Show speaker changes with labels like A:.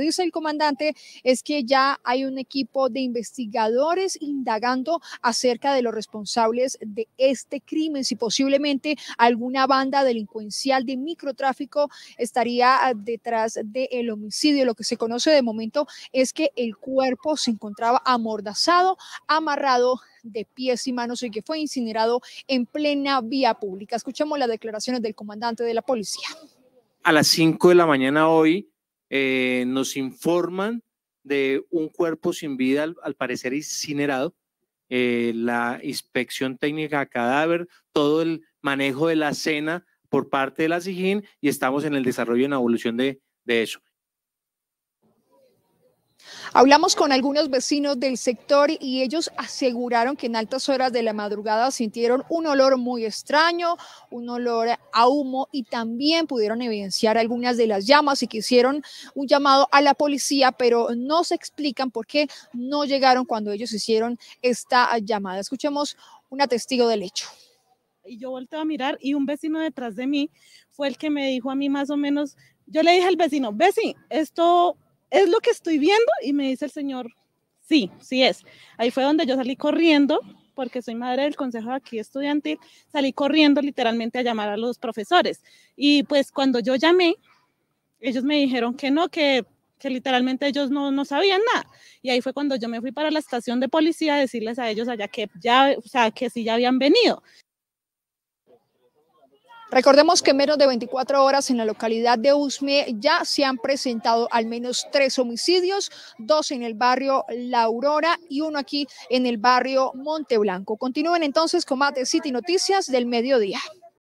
A: dice el comandante es que ya hay un equipo de investigadores indagando acerca de los responsables de este crimen, si posiblemente alguna banda delincuencial de microtráfico estaría ah, detrás del homicidio. Lo que se conoce de momento es que el cuerpo se encontraba amordazado, amarrado de pies y manos y que fue incinerado en plena vía pública. Escuchemos las declaraciones del comandante de la policía.
B: A las 5 de la mañana hoy, eh, nos informan de un cuerpo sin vida, al, parecer incinerado, eh, la inspección técnica cadáver, todo el manejo de la cena por parte de la SIGIN y estamos en el desarrollo y en la evolución de eso.
A: Hablamos con algunos vecinos del sector y ellos aseguraron que en altas horas de la madrugada sintieron un olor muy extraño, un olor a humo y también pudieron evidenciar algunas de las llamas y que hicieron un llamado a la policía, pero no se explican por qué no llegaron cuando ellos hicieron esta llamada. Escuchemos una testigo del hecho.
C: Y yo volteo a mirar y un vecino detrás de mí fue el que me dijo a mí más o menos, yo le dije al vecino, vecino, esto ¿es lo que estoy viendo? Y me dice el señor, sí, sí es. Ahí fue donde yo salí corriendo, porque soy madre del consejo aquí estudiantil, salí corriendo literalmente a llamar a los profesores. Y pues cuando yo llamé, ellos me dijeron que no, que, literalmente ellos no, sabían nada. Y ahí fue cuando yo me fui para la estación de policía a decirles a ellos allá que ya, o sea, que sí ya habían venido.
A: Recordemos que en menos de 24 horas en la localidad de Usme ya se han presentado al menos tres homicidios, dos en el barrio La Aurora y uno aquí en el barrio Monte Blanco. Continúen entonces con más de City Noticias del mediodía.